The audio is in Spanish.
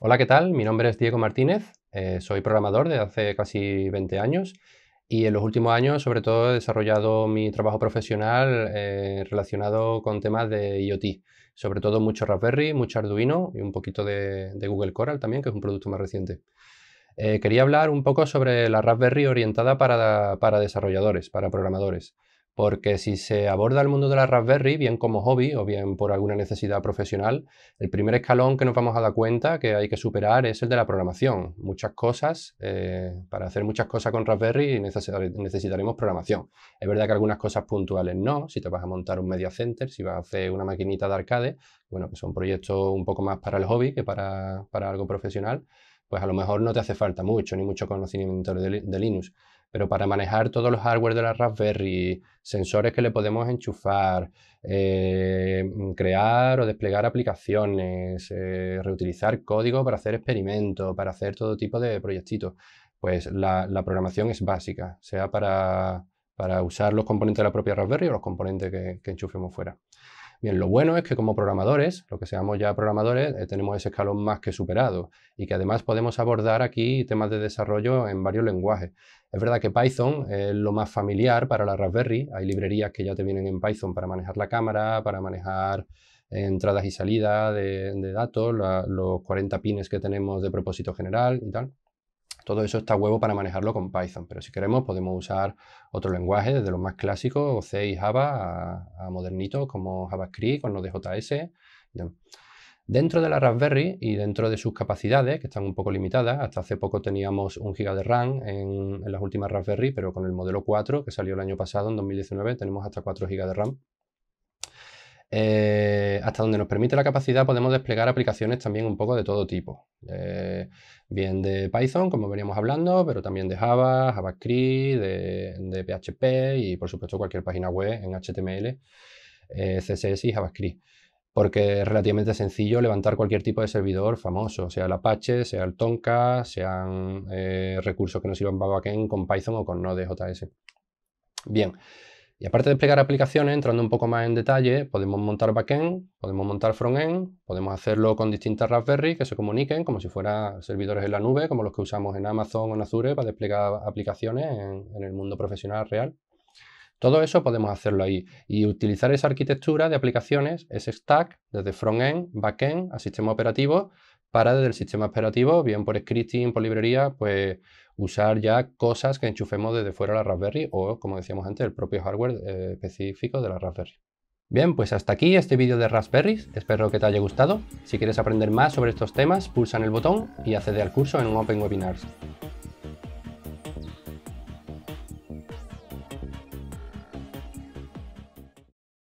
Hola, ¿qué tal? Mi nombre es Diego Martínez, eh, soy programador de hace casi 20 años y en los últimos años sobre todo he desarrollado mi trabajo profesional eh, relacionado con temas de IoT, sobre todo mucho Raspberry, mucho Arduino y un poquito de, Google Coral también, que es un producto más reciente. Eh, quería hablar un poco sobre la Raspberry orientada para, para desarrolladores, para programadores porque si se aborda el mundo de la Raspberry, bien como hobby o bien por alguna necesidad profesional, el primer escalón que nos vamos a dar cuenta que hay que superar es el de la programación. Muchas cosas, eh, para hacer muchas cosas con Raspberry necesitaremos programación. Es verdad que algunas cosas puntuales no, si te vas a montar un media center, si vas a hacer una maquinita de arcade, bueno, que pues son proyectos un poco más para el hobby que para, algo profesional, pues a lo mejor no te hace falta mucho, ni mucho conocimiento de Linux pero para manejar todos los hardware de la Raspberry, sensores que le podemos enchufar, eh, crear o desplegar aplicaciones, eh, reutilizar código para hacer experimentos, para hacer todo tipo de proyectitos, pues la, programación es básica, sea para, para, usar los componentes de la propia Raspberry o los componentes que, que enchufemos fuera. Bien, lo bueno es que como programadores, lo que seamos ya programadores, eh, tenemos ese escalón más que superado y que además podemos abordar aquí temas de desarrollo en varios lenguajes. Es verdad que Python es lo más familiar para la Raspberry. Hay librerías que ya te vienen en Python para manejar la cámara, para manejar entradas y salidas de, datos, los 40 pines que tenemos de propósito general y tal. Todo eso está huevo para manejarlo con Python, pero si queremos podemos usar otro lenguaje, desde los más clásicos, C y Java, a, modernitos como JavaScript con los de JS. Dentro de la Raspberry y dentro de sus capacidades, que están un poco limitadas, hasta hace poco teníamos un giga de RAM en, en las últimas Raspberry, pero con el modelo 4, que salió el año pasado, en 2019, tenemos hasta 4 gigas de RAM. Eh, hasta donde nos permite la capacidad podemos desplegar aplicaciones también un poco de todo tipo. Eh, bien de Python, como veníamos hablando, pero también de Java, JavaScript, de, PHP y por supuesto cualquier página web en HTML, eh, CSS y JavaScript. Porque es relativamente sencillo levantar cualquier tipo de servidor famoso, sea el Apache, sea el Tonka, sean recursos que nos sirvan para backend con Python o con Node.js. Bien. Y aparte de desplegar aplicaciones, entrando un poco más en detalle, podemos montar backend, podemos montar frontend, podemos hacerlo con distintas Raspberry que se comuniquen como si fueran servidores en la nube, como los que usamos en Amazon o en Azure para desplegar aplicaciones en, el mundo profesional real. Todo eso podemos hacerlo ahí y utilizar esa arquitectura de aplicaciones, ese stack, desde frontend, backend a sistema operativo, para desde el sistema operativo, bien por scripting, por librería, pues usar ya cosas que enchufemos desde fuera de la Raspberry o, como decíamos antes, el propio hardware eh, específico de la Raspberry. Bien, pues hasta aquí este vídeo de Raspberry. espero que te haya gustado. Si quieres aprender más sobre estos temas, pulsa en el botón y accede al curso en un Open Webinars.